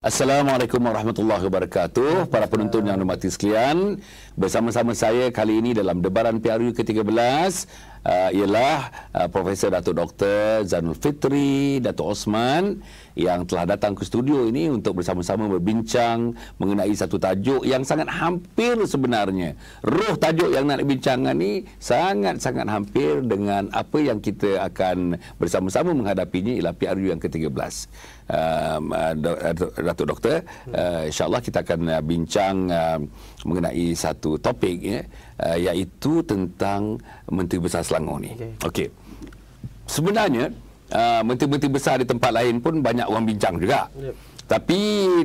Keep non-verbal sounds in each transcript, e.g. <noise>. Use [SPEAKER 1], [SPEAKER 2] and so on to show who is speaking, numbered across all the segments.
[SPEAKER 1] Assalamualaikum warahmatullahi wabarakatuh Para penonton yang dimati sekalian Bersama-sama saya kali ini dalam debaran PRU ke-13 uh, ialah uh, Profesor Datuk Dr. Zanul Fitri, Datuk Osman yang telah datang ke studio ini untuk bersama-sama berbincang mengenai satu tajuk yang sangat hampir sebenarnya. Roh tajuk yang nak dibincangkan ini sangat-sangat hampir dengan apa yang kita akan bersama-sama menghadapinya ialah PRU yang ke-13. Um, uh, uh, Datuk Doktor, uh, insyaAllah kita akan uh, bincang uh, mengenai satu topik. Ya uh, iaitu tentang Menteri Besar Selangor ni. Okey. Okay. Sebenarnya uh, menteri-menteri besar di tempat lain pun banyak orang bincang juga. Yep. Tapi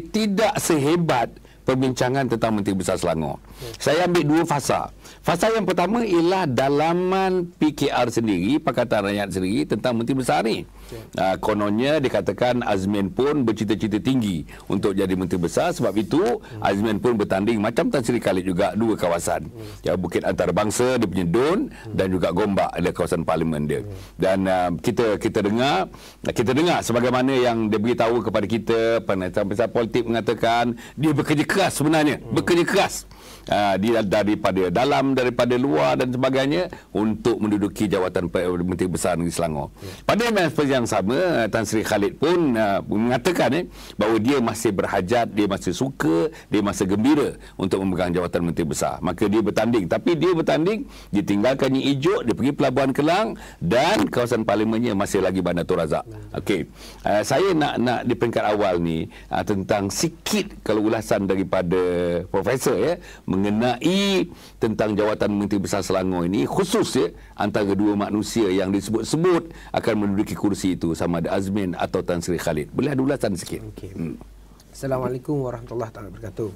[SPEAKER 1] tidak sehebat perbincangan tentang Menteri Besar Selangor. Yep. Saya ambil dua fasa. Fasa yang pertama ialah dalaman PKR sendiri, Pakatan Rakyat sendiri tentang Menteri Besar ni. Yep. Uh, kononnya dikatakan Azmin pun bercita-cita tinggi untuk jadi menteri besar sebab itu hmm. Azmin pun bertanding macam Tan Sri Khalid juga dua kawasan hmm. ya Bukit Antarabangsa dia punya Dun hmm. dan juga Gombak ada kawasan parlimen dia hmm. dan uh, kita kita dengar kita dengar sebagaimana yang dia beritahu kepada kita penata politik mengatakan dia bekerja keras sebenarnya hmm. bekerja keras hmm uh, daripada dalam daripada luar dan sebagainya untuk menduduki jawatan Menteri Besar Negeri Selangor. Pada MFS yang sama ah, Tan Sri Khalid pun uh, mengatakan eh, bahawa dia masih berhajat dia masih suka, dia masih gembira untuk memegang jawatan Menteri Besar maka dia bertanding, tapi dia bertanding ditinggalkannya Ijuk, dia pergi Pelabuhan Kelang dan kawasan parlimennya masih lagi Bandar Tun Razak. Okay. Uh, saya nak nak di peringkat awal ni uh, tentang sikit kalau ulasan daripada Profesor ya mengenai tentang jawatan Menteri Besar Selangor ini khusus ya antara dua manusia yang disebut-sebut akan menduduki kursi itu sama ada Azmin atau Tan Sri Khalid. Boleh ada ulasan sikit. Okay. Hmm.
[SPEAKER 2] Assalamualaikum warahmatullahi taala wabarakatuh.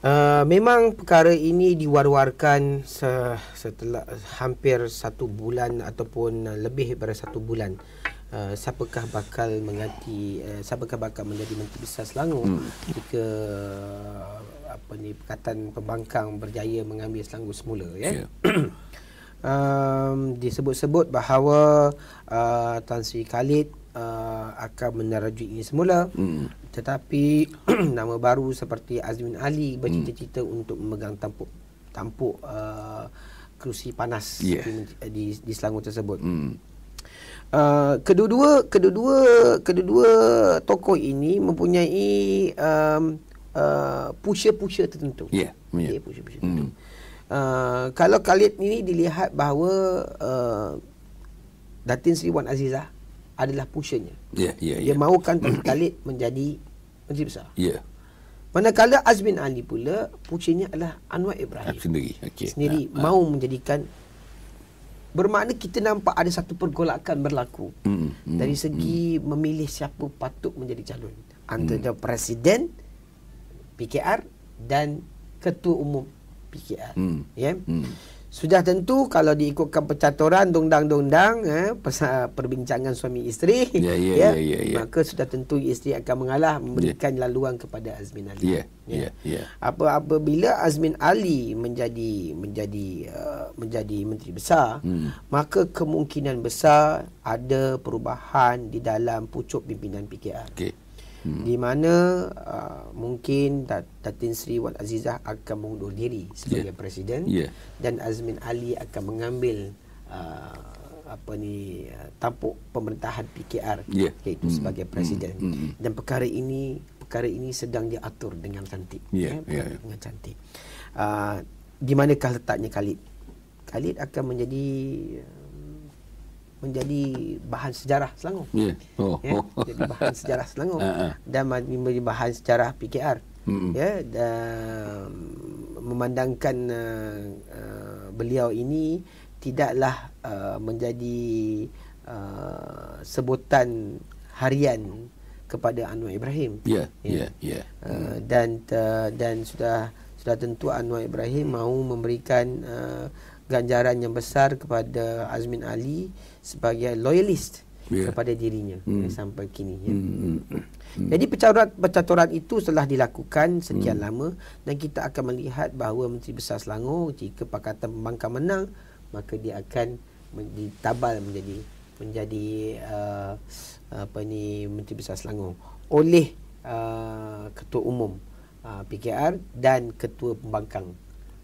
[SPEAKER 2] Uh, memang perkara ini diwar-warkan se- setelah hampir satu bulan ataupun lebih daripada satu bulan uh, siapakah bakal mengganti uh, siapakah bakal menjadi menteri besar Selangor hmm. jika apa ni perkataan pembangkang berjaya mengambil Selangor semula ya. Yeah. Ya. <clears throat> um, disebut-sebut bahawa uh, Tan Sri Khalid uh, akan menerajui semula. Mm. Tetapi <clears throat> nama baru seperti Azmin Ali bercita-cita mm. untuk memegang tampuk tampuk uh, kerusi panas yeah. Eh, di, di Selangor tersebut. Mm. Uh, kedua-dua kedua-dua kedua-dua tokoh ini mempunyai um, uh, pusher-pusher tertentu.
[SPEAKER 1] Ya, yeah, yeah. yeah, pusher-pusher Mm.
[SPEAKER 2] Uh, kalau Khalid ini dilihat bahawa uh, Datin Sri Wan Azizah adalah pushernya.
[SPEAKER 1] Ya, yeah, ya, yeah, Dia yeah.
[SPEAKER 2] mahukan <clears throat> Khalid menjadi Menteri Besar. Ya. Yeah. Manakala Azmin Ali pula, pushernya adalah Anwar Ibrahim.
[SPEAKER 1] Sendiri, okay. Sendiri nah, ya, ya.
[SPEAKER 2] mahu menjadikan Bermakna kita nampak ada satu pergolakan berlaku mm, mm, dari segi mm. memilih siapa patut menjadi calon antara mm. presiden mm. PKR dan ketua umum PKR. Hmm. Ya. Yeah? Hmm. Sudah tentu kalau diikutkan percaturan dongdang-dongdang ya, eh, perbincangan suami isteri yeah, yeah, yeah, yeah, yeah, yeah. maka sudah tentu isteri akan mengalah memberikan yeah. laluan kepada Azmin
[SPEAKER 1] Ali. Yeah, yeah. Yeah, yeah.
[SPEAKER 2] Apa apabila Azmin Ali menjadi menjadi uh, menjadi menteri besar hmm. maka kemungkinan besar ada perubahan di dalam pucuk pimpinan PKR. Okay hmm. di mana uh, mungkin Datin Sri Wan Azizah akan mengundur diri sebagai yeah. presiden yeah. dan Azmin Ali akan mengambil uh, apa ni uh, tampuk pemerintahan PKR yeah. Ya. iaitu hmm. sebagai hmm. presiden hmm. Hmm. dan perkara ini perkara ini sedang diatur dengan cantik yeah. Ya, yeah. Ya, yeah. dengan cantik uh, di manakah letaknya Khalid Khalid akan menjadi uh, menjadi bahan sejarah Selangor.
[SPEAKER 1] Ya. Yeah. Oh. Yeah, ya, jadi bahan
[SPEAKER 2] sejarah Selangor uh-huh. <laughs> dan menjadi bahan sejarah PKR. hmm Ya, yeah, um, memandangkan uh, uh, beliau ini tidaklah uh, menjadi uh, sebutan harian kepada Anwar Ibrahim. Ya,
[SPEAKER 1] ya, yeah. ya. Yeah, yeah.
[SPEAKER 2] uh, dan uh, dan sudah sudah tentu Anwar Ibrahim mahu memberikan uh, ganjaran yang besar kepada Azmin Ali sebagai loyalist yeah. kepada dirinya hmm. sampai kini ya. Hmm. Hmm. hmm. Jadi percaturan-percaturan itu telah dilakukan sekian hmm. lama dan kita akan melihat bahawa Menteri Besar Selangor jika Pakatan Pembangkang menang maka dia akan ditabal menjadi menjadi uh, apa ni Menteri Besar Selangor oleh uh, Ketua Umum uh, PKR dan Ketua Pembangkang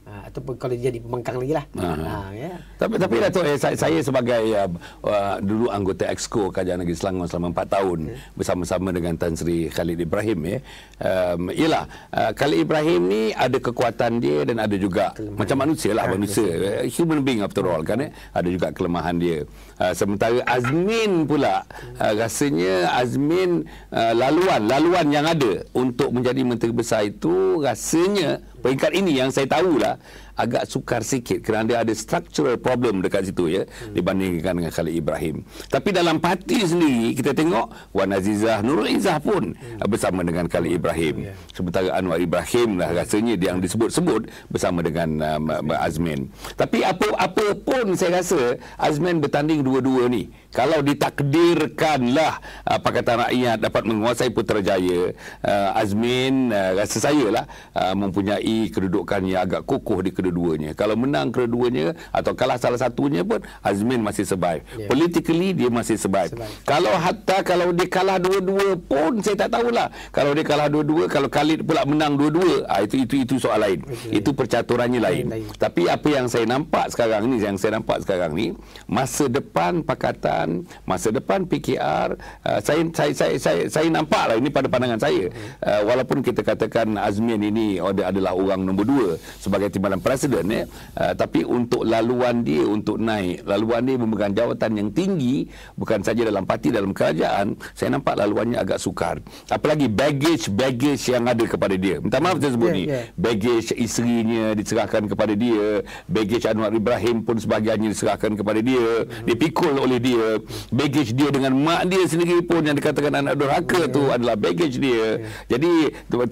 [SPEAKER 2] Ha, ataupun kalau jadi pembangkang lagi lah. Ha, ya. Tapi,
[SPEAKER 1] tapi Dato' eh, saya, saya sebagai um, uh, dulu anggota EXCO kajian Negeri Selangor selama 4 tahun ya. bersama-sama dengan Tan Sri Khalid Ibrahim. Eh. Um, yelah, uh, Khalid Ibrahim ni ada kekuatan dia dan ada juga kelemahan. macam manusia lah ha, manusia. Kelemahan. Human being after all kan. Eh. Ada juga kelemahan dia. Uh, sementara Azmin pula uh, rasanya Azmin uh, laluan, laluan yang ada untuk menjadi menteri besar itu rasanya peringkat ini yang saya tahulah agak sukar sikit kerana dia ada structural problem dekat situ ya hmm. dibandingkan dengan Khalid Ibrahim. Tapi dalam parti sendiri kita tengok Wan Azizah Nurul Izzah pun hmm. bersama dengan Khalid hmm. Ibrahim. Yeah. Sementara Anwar Ibrahim lah rasanya dia yang disebut-sebut bersama dengan uh, Azmin. Tapi apa apa pun saya rasa Azmin bertanding dua-dua ni. Kalau ditakdirkanlah uh, Pakatan Rakyat dapat menguasai Putrajaya, uh, Azmin uh, rasa saya lah uh, mempunyai kedudukan yang agak kukuh di kedudukan kedua-duanya. Kalau menang kedua-duanya atau kalah salah satunya pun Azmin masih survive. Yeah. Politically dia masih survive. survive. Kalau hatta kalau dia kalah dua-dua pun saya tak tahulah. Kalau dia kalah dua-dua, kalau Khalid pula menang dua-dua, ah, itu itu itu soal lain. Okay. Itu percaturannya lain. Lain, lain. Tapi apa yang saya nampak sekarang ni, yang saya nampak sekarang ni, masa depan pakatan, masa depan PKR, uh, ah, saya, saya saya saya saya lah ini pada pandangan saya. Uh, walaupun kita katakan Azmin ini adalah orang nombor dua sebagai timbalan presiden presiden ya. Uh, tapi untuk laluan dia untuk naik, laluan dia memegang jawatan yang tinggi bukan saja dalam parti dalam kerajaan, saya nampak laluannya agak sukar. Apalagi baggage-baggage yang ada kepada dia. Minta maaf saya sebut yeah, ni. Yeah. Baggage isterinya diserahkan kepada dia, baggage Anwar Ibrahim pun sebagiannya diserahkan kepada dia, mm-hmm. dipikul oleh dia. Baggage dia dengan mak dia sendiri pun yang dikatakan anak durhaka yeah. tu ya. adalah baggage dia. Yeah. Jadi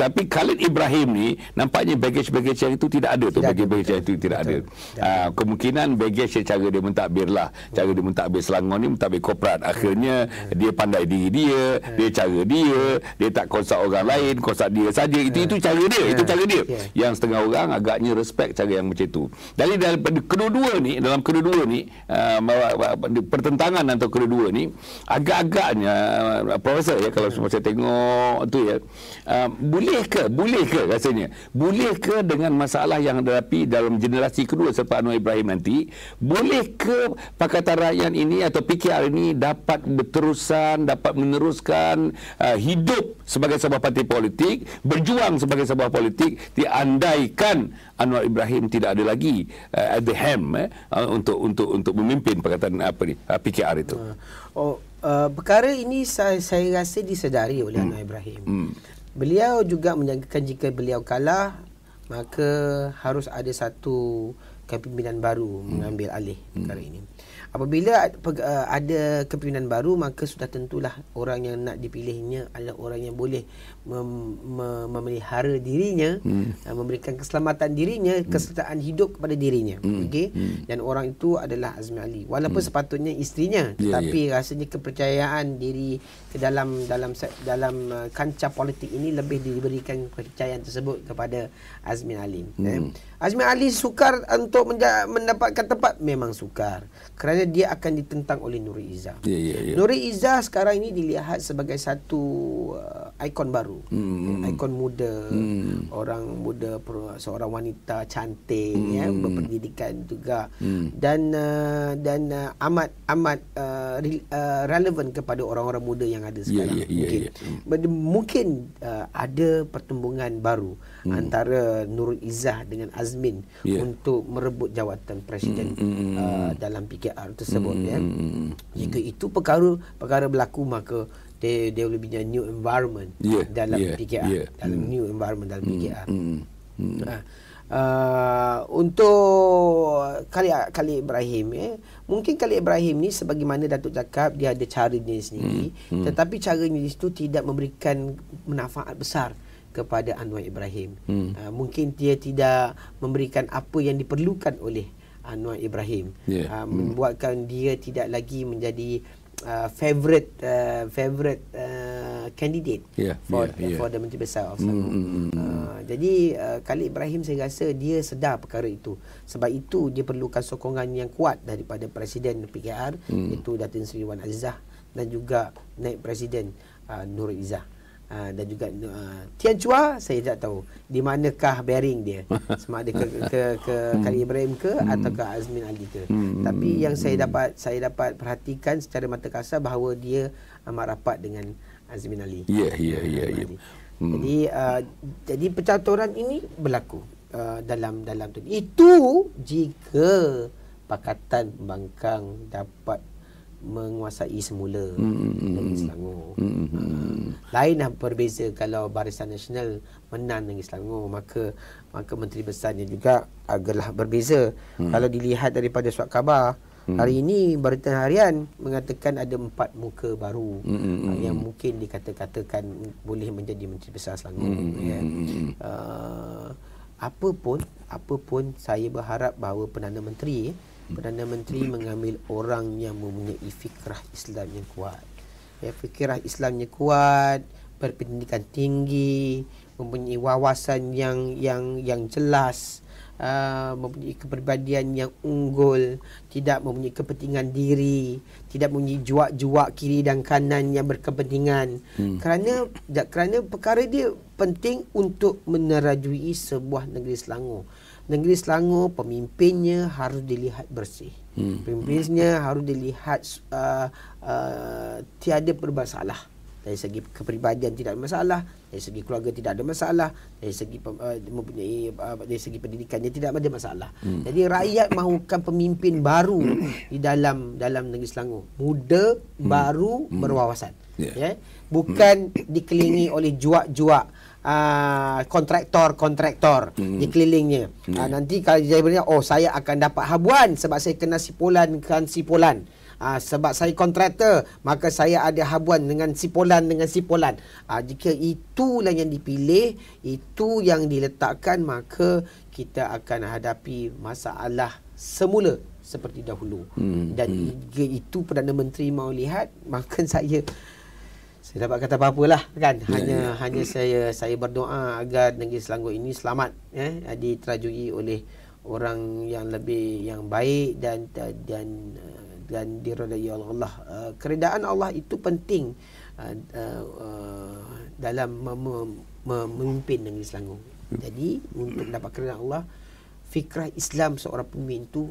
[SPEAKER 1] tapi Khalid Ibrahim ni nampaknya baggage-baggage yang itu tidak ada tidak tu bagi baggage macam itu tidak betul. ada. Ya. Uh, kemungkinan baggage cara dia mentadbir lah. Cara dia mentadbir Selangor ni mentadbir korporat. Akhirnya ya. dia pandai diri dia, ya. dia cara dia, dia tak konsak orang lain, konsak dia saja. Itu ya. itu cara dia, ya. itu cara dia. Ya. Yang setengah orang agaknya respect cara yang macam itu. Dari daripada kedua-dua ni, dalam kedua-dua ni, uh, pertentangan atau kedua-dua ni, agak-agaknya uh, profesor ya kalau ya. saya tengok tu ya, uh, boleh ke, boleh ke rasanya? Boleh ke dengan masalah yang dihadapi dalam generasi kedua selepas Anwar Ibrahim nanti boleh ke Pakatan Rakyat ini atau PKR ini dapat berterusan dapat meneruskan uh, hidup sebagai sebuah parti politik berjuang sebagai sebuah politik diandaikan Anwar Ibrahim tidak ada lagi uh, at the helm eh, uh, untuk untuk untuk memimpin Pakatan apa ni uh, PKR itu ah.
[SPEAKER 2] oh Uh, perkara ini saya, saya rasa disedari oleh hmm. Anwar Ibrahim. Hmm. Beliau juga menjangkakan jika beliau kalah, maka harus ada satu kepimpinan baru hmm. mengambil alih hmm. perkara ini. Apabila eh, ada kepimpinan baru maka sudah tentulah orang yang nak dipilihnya adalah orang yang boleh mem- mem- memelihara dirinya hmm. Eh, memberikan keselamatan dirinya hmm. kesetiaan hidup kepada dirinya hmm. okey hmm. dan orang itu adalah Azmi Ali walaupun hmm. sepatutnya isterinya ya, ya. tetapi yeah, yeah. rasanya kepercayaan diri ke dalam dalam dalam eh, kancah politik ini lebih diberikan kepercayaan tersebut kepada Azmi Ali hmm. eh. Azmi Ali sukar untuk untuk mendapatkan tempat memang sukar kerana dia akan ditentang oleh Nuri Iza. Yeah, yeah, yeah. Ya. Nuri Iza sekarang ini dilihat sebagai satu uh, ikon baru, mm. ikon muda, mm. orang muda, seorang wanita cantik, mm. ya, hmm. berpendidikan juga mm. dan uh, dan uh, amat amat uh, uh relevan kepada orang-orang muda yang ada ya, sekarang. Yeah, yeah, yeah, mungkin yeah, hmm. yeah. mungkin uh, ada pertembungan baru hmm. antara Nur Izzah dengan Azmin yeah. untuk merebut jawatan presiden hmm. hmm, hmm uh, hmm. dalam PKR tersebut hmm. ya. Jika hmm. itu perkara perkara berlaku maka dia dia boleh punya new environment yeah. dalam yeah. PKR yeah. dalam hmm. new environment dalam PKR.
[SPEAKER 1] Hmm. Hmm.
[SPEAKER 2] Ha. Uh, untuk Kali Kali Ibrahim eh mungkin Kali Ibrahim ni sebagaimana Datuk cakap dia ada cara dia sendiri hmm. tetapi caranya itu tidak memberikan manfaat besar kepada Anwar Ibrahim. Hmm. Uh, mungkin dia tidak memberikan apa yang diperlukan oleh Anwar Ibrahim. Yeah. Uh, hmm. Membuatkan dia tidak lagi menjadi uh, favorite uh, favorite uh, candidate
[SPEAKER 1] yeah. Ya, for yeah. Yeah. for the
[SPEAKER 2] Menteri Besar of
[SPEAKER 1] Selangor. Hmm. Uh,
[SPEAKER 2] jadi uh, Khalid Ibrahim saya rasa dia sedar perkara itu. Sebab itu dia perlukan sokongan yang kuat daripada Presiden PKR hmm. iaitu Datin Seri Wan Azizah dan juga Naib Presiden uh, Nur Izzah. Ah, dan juga uh, Tian Chua saya tak tahu di manakah bearing dia sama <laughs> ada ke ke ke, ke hmm. Khalid Ibrahim ke hmm. atau ke Azmin Ali ke hmm. hmm tapi hmm, yang saya dapat saya dapat perhatikan secara mata kasar bahawa dia amat ah, rapat dengan Azmin Ali
[SPEAKER 1] ya ya ya ya jadi
[SPEAKER 2] uh, jadi percaturan ini berlaku uh, dalam dalam itu itu jika pakatan bangkang dapat menguasai semula mm-hmm. Negeri hmm.
[SPEAKER 1] Selangor. Mm-hmm.
[SPEAKER 2] Lain berbeza kalau Barisan Nasional menang Negeri Selangor maka maka menteri besarnya juga agaklah berbeza. Mm. Kalau dilihat daripada surat khabar mm. hari ini berita harian mengatakan ada empat muka baru mm-hmm. yang mungkin dikatakan boleh menjadi menteri besar Selangor. Mm-hmm. Uh, apa pun apa pun saya berharap bahawa Perdana Menteri Perdana Menteri mengambil orang yang mempunyai fikrah Islam yang kuat. Ya, fikrah Islam yang kuat, berpendidikan tinggi, mempunyai wawasan yang yang yang jelas, uh, mempunyai kepribadian yang unggul, tidak mempunyai kepentingan diri, tidak mempunyai juak-juak kiri dan kanan yang berkepentingan. Hmm. Kerana kerana perkara dia penting untuk menerajui sebuah negeri Selangor negeri Selangor pemimpinnya harus dilihat bersih. Hmm. Pemimpinnya hmm. harus dilihat uh, uh, tiada bermasalah. Dari segi kepribadian tidak ada masalah, dari segi keluarga tidak ada masalah, dari segi uh, mempunyai uh, dari segi pendidikannya tidak ada masalah. Hmm. Jadi rakyat mahukan pemimpin baru di dalam dalam negeri Selangor. Muda, hmm. baru, hmm. berwawasan. Ya. Yeah. Yeah? Bukan hmm. dikelilingi oleh juak-juak uh, ah, kontraktor-kontraktor hmm. di kelilingnya. Hmm. Uh, nanti kalau dia berkata, oh saya akan dapat habuan sebab saya kena sipulan kan sipulan. Uh, ah, sebab saya kontraktor, maka saya ada habuan dengan sipulan dengan sipulan. Uh, jika itulah yang dipilih, itu yang diletakkan, maka kita akan hadapi masalah semula seperti dahulu. Hmm. Dan hmm. itu Perdana Menteri mahu lihat, <laughs> maka saya saya dapat kata apa-apa lah kan ya, hanya ya. hanya hmm. saya saya berdoa agar negeri Selangor ini selamat eh diterajui oleh orang yang lebih yang baik dan dan dan, dan diridai oleh Allah. Uh, keredaan Allah itu penting uh, uh, dalam mem- memimpin negeri Selangor. Hmm. Jadi untuk dapat keredaan Allah fikrah Islam seorang pemimpin itu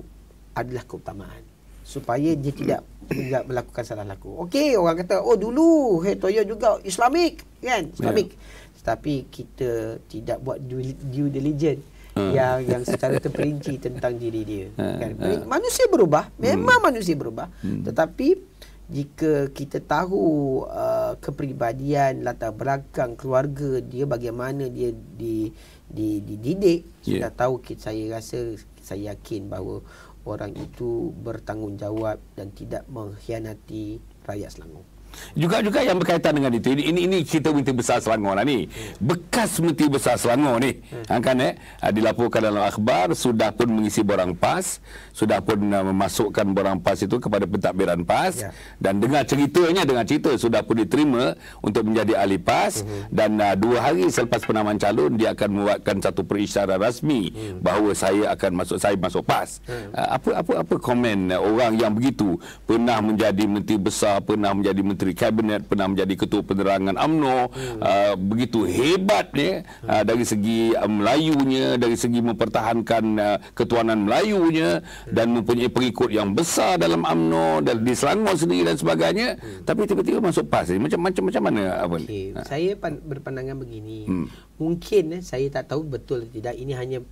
[SPEAKER 2] adalah keutamaan supaya dia tidak tidak melakukan salah laku. Okey, orang kata oh dulu hey Toyo juga Islamik kan? Islamik. Yeah. Tapi kita tidak buat due diligence
[SPEAKER 1] Uh. yang yang secara terperinci
[SPEAKER 2] <laughs> tentang diri dia
[SPEAKER 1] uh, kan uh.
[SPEAKER 2] manusia berubah memang hmm. manusia berubah hmm. tetapi jika kita tahu uh, kepribadian latar belakang keluarga dia bagaimana dia di di dididik yeah. sudah tahu kita, saya rasa saya yakin bahawa orang itu bertanggungjawab dan tidak mengkhianati rakyat Selangor
[SPEAKER 1] juga juga yang berkaitan dengan itu ini ini, ini kita menteri besar Selangor lah ni bekas menteri besar Selangor ni hmm. Ha, kan eh ha, dilaporkan dalam akhbar sudah pun mengisi borang pas sudah pun uh, memasukkan borang pas itu kepada pentadbiran pas yeah. dan dengar ceritanya dengan cerita sudah pun diterima untuk menjadi ahli pas hmm. dan uh, dua hari selepas penamaan calon dia akan membuatkan satu perisyaran rasmi hmm. bahawa saya akan masuk saya masuk pas hmm. uh, apa apa apa komen orang yang begitu pernah menjadi menteri besar pernah menjadi menteri menteri kabinet pernah menjadi ketua penerangan AMNO hmm. uh, begitu hebat ni uh, ah, dari segi uh, Melayunya dari segi mempertahankan uh, ketuanan Melayunya hmm. dan mempunyai pengikut yang besar dalam AMNO dan di Selangor sendiri dan sebagainya hmm. tapi tiba-tiba masuk PAS ni macam-macam macam mana apa okay. ni
[SPEAKER 2] saya pan- berpandangan begini hmm. mungkin eh, saya tak tahu betul tidak ini hanya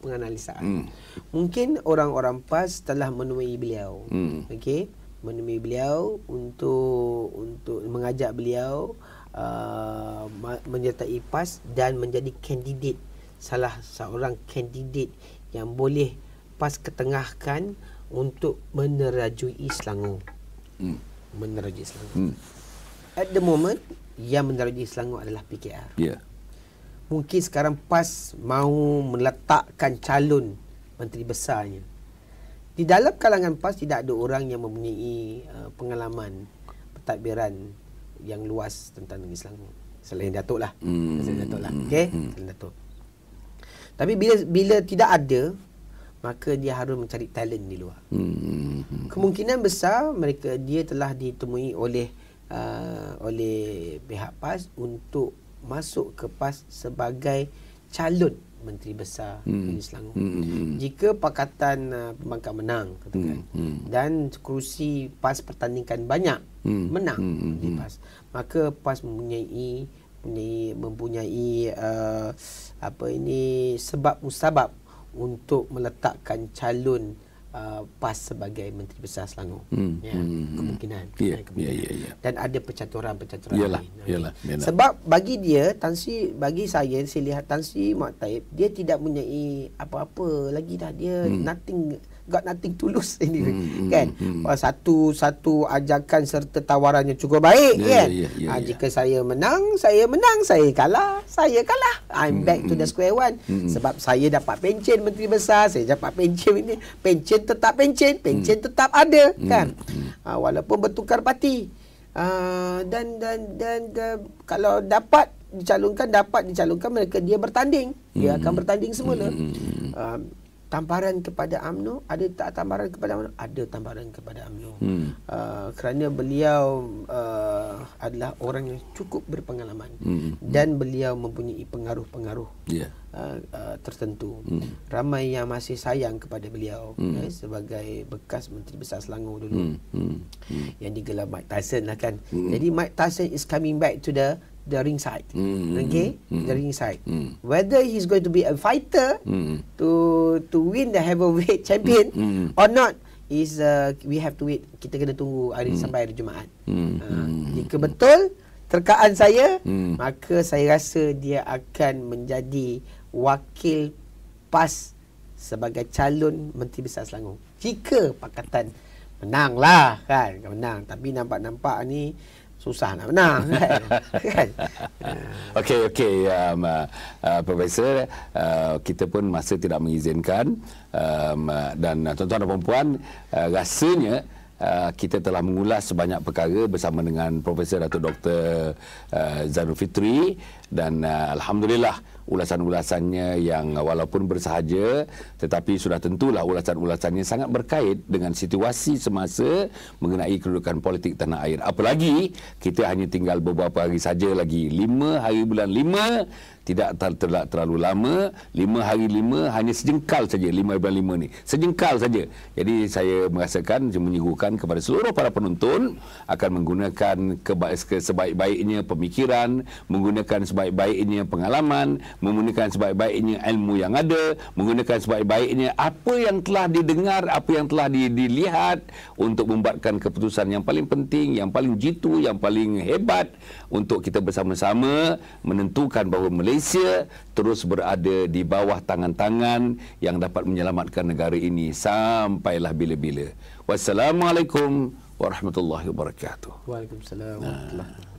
[SPEAKER 2] penganalisaan hmm. mungkin orang-orang PAS telah menemui beliau hmm. okey menemui beliau untuk untuk mengajak beliau uh, menyertai PAS dan menjadi kandidat salah seorang kandidat yang boleh PAS ketengahkan untuk menerajui Selangor. Hmm. Menerajui Selangor. Hmm. At the moment yang menerajui Selangor adalah PKR. Ya. Yeah. Mungkin sekarang PAS mahu meletakkan calon menteri besarnya di dalam kalangan PAS tidak ada orang yang mempunyai uh, pengalaman pentadbiran yang luas tentang negeri Selangor selain Datuk lah
[SPEAKER 1] hmm. selain Datuk lah hmm. okay? hmm.
[SPEAKER 2] selain Datuk tapi bila bila tidak ada maka dia harus mencari talent di luar
[SPEAKER 1] hmm, hmm, hmm.
[SPEAKER 2] kemungkinan besar mereka dia telah ditemui oleh uh, oleh pihak PAS untuk masuk ke PAS sebagai calon menteri besar hmm. di Selangor. Hmm, hmm, hmm. Jika pakatan uh, pembangkang menang katakan hmm. hmm. dan kerusi PAS pertandingan banyak hmm. menang hmm. di PAS, maka PAS mempunyai mempunyai, mempunyai uh, apa ini sebab musabab untuk meletakkan calon Uh, PAS sebagai Menteri Besar Selangor.
[SPEAKER 1] Hmm. Ya, hmm. hmm. Kemungkinan. Yeah. kemungkinan. Yeah, yeah, yeah.
[SPEAKER 2] Dan ada pencaturan-pencaturan yalah, Okay. Yalah, Sebab bagi dia, Tan bagi saya, saya lihat Tan Mak Taib, dia tidak punya apa-apa lagi dah. Dia hmm. nothing got nothing to lose ini hmm, hmm, kan hmm, hmm. satu satu ajakan serta tawarannya cukup baik yeah, ya, kan yeah, yeah, yeah, ha, ya. jika yeah. saya menang saya menang saya kalah saya kalah i'm hmm, back hmm, to the hmm, square one hmm, sebab hmm. saya dapat pencen menteri besar saya dapat pencen ini pencen tetap pencen pencen hmm. tetap ada hmm, kan hmm. Ha, walaupun bertukar parti uh, dan, dan, dan dan kalau dapat dicalonkan dapat dicalonkan mereka dia bertanding dia hmm. akan bertanding semula hmm. Ha, tamparan kepada AMNO ada tak tamparan kepada AMNO ada tamparan kepada AMNO hmm. uh, kerana beliau uh, adalah orang yang cukup berpengalaman hmm. hmm. dan beliau mempunyai pengaruh-pengaruh yeah. uh, uh, tertentu hmm. ramai yang masih sayang kepada beliau hmm. eh, sebagai bekas menteri besar Selangor dulu
[SPEAKER 1] hmm. Hmm. hmm.
[SPEAKER 2] yang digelar Mike Tyson lah kan hmm. jadi Mike Tyson is coming back to the the ringside. Mm-hmm. Okay, mm-hmm. the ringside. Mm-hmm. Whether he's going to be a fighter mm-hmm. to to win the heavyweight <laughs> champion mm-hmm. or not is uh, we have to wait. Kita kena tunggu hari mm-hmm. sampai hari Jumaat.
[SPEAKER 1] Mm-hmm. Uh,
[SPEAKER 2] jika betul terkaan saya, mm-hmm. maka saya rasa dia akan menjadi wakil PAS sebagai calon Menteri Besar Selangor. Jika pakatan menang lah kan, menang. Tapi nampak-nampak ni susah nak menang <laughs> kan, kan?
[SPEAKER 1] <laughs> okey okey um, uh, uh, profesor uh, kita pun masa tidak mengizinkan um, uh, dan uh, tuan-tuan dan puan-puan uh, rasanya Uh, kita telah mengulas sebanyak perkara bersama dengan Profesor Dato Dr uh, Zainul Fitri dan uh, alhamdulillah uh, ulasan-ulasannya yang walaupun bersahaja tetapi sudah tentulah ulasan-ulasannya sangat berkait dengan situasi semasa mengenai kedudukan politik tanah air apalagi kita hanya tinggal beberapa hari saja lagi lima hari bulan lima tidak terlalu, lama lima hari lima hanya sejengkal saja lima bulan lima ni sejengkal saja jadi saya merasakan menyuguhkan kepada seluruh para penonton akan menggunakan sebaik-baiknya pemikiran menggunakan sebaik-baiknya pengalaman menggunakan sebaik-baiknya ilmu yang ada menggunakan sebaik-baiknya apa yang telah didengar apa yang telah dilihat untuk membuatkan keputusan yang paling penting yang paling jitu yang paling hebat untuk kita bersama-sama menentukan bahawa Malaysia Malaysia terus berada di bawah tangan-tangan yang dapat menyelamatkan negara ini sampailah bila-bila. Wassalamualaikum warahmatullahi wabarakatuh.
[SPEAKER 2] Waalaikumsalam warahmatullahi